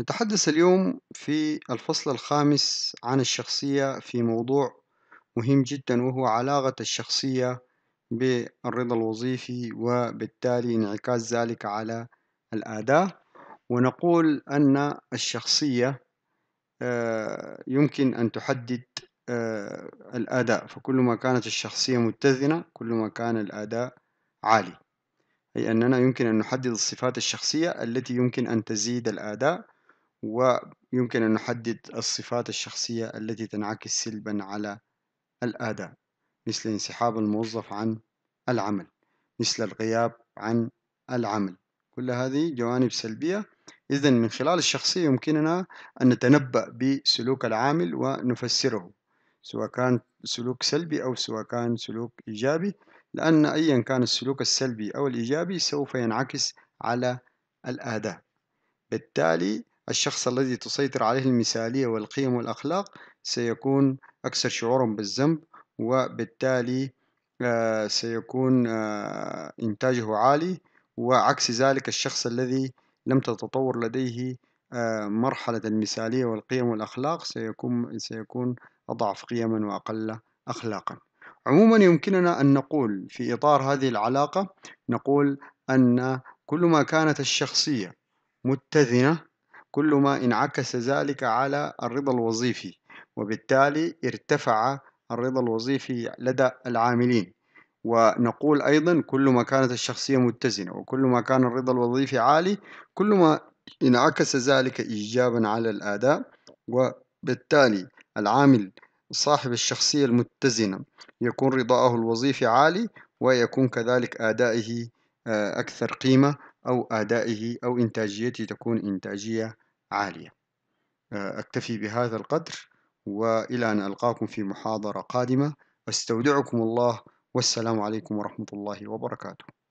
نتحدث اليوم في الفصل الخامس عن الشخصية في موضوع مهم جدا وهو علاقة الشخصية بالرضا الوظيفي وبالتالي انعكاس ذلك على الأداء ونقول أن الشخصية آه، يمكن أن تحدد آه، الأداء فكل ما كانت الشخصية متزنة كل ما كان الأداء عالي أي أننا يمكن أن نحدد الصفات الشخصية التي يمكن أن تزيد الأداء ويمكن أن نحدد الصفات الشخصية التي تنعكس سلبا على الأداء مثل انسحاب الموظف عن العمل مثل الغياب عن العمل كل هذه جوانب سلبية إذا من خلال الشخصية يمكننا أن نتنبأ بسلوك العامل ونفسره سواء كان سلوك سلبي أو سواء كان سلوك إيجابي لأن أيا كان السلوك السلبي أو الإيجابي سوف ينعكس على الأداء بالتالي الشخص الذي تسيطر عليه المثالية والقيم والأخلاق سيكون أكثر شعورا بالذنب وبالتالي آه، سيكون آه، إنتاجه عالي وعكس ذلك الشخص الذي لم تتطور لديه آه، مرحلة المثالية والقيم والأخلاق سيكون سيكون أضعف قيما وأقل أخلاقا عموما يمكننا أن نقول في إطار هذه العلاقة نقول أن كل ما كانت الشخصية متزنة كل ما انعكس ذلك على الرضا الوظيفي وبالتالي ارتفع الرضا الوظيفي لدى العاملين ونقول أيضا كل ما كانت الشخصية متزنة وكل ما كان الرضا الوظيفي عالي كل ما انعكس ذلك إيجابا على الأداء وبالتالي العامل صاحب الشخصية المتزنة يكون رضاه الوظيفي عالي ويكون كذلك أدائه آه، أكثر قيمة أو أدائه أو إنتاجيته تكون إنتاجية عالية آه، أكتفي بهذا القدر وإلى أن ألقاكم في محاضرة قادمة أستودعكم الله والسلام عليكم ورحمة الله وبركاته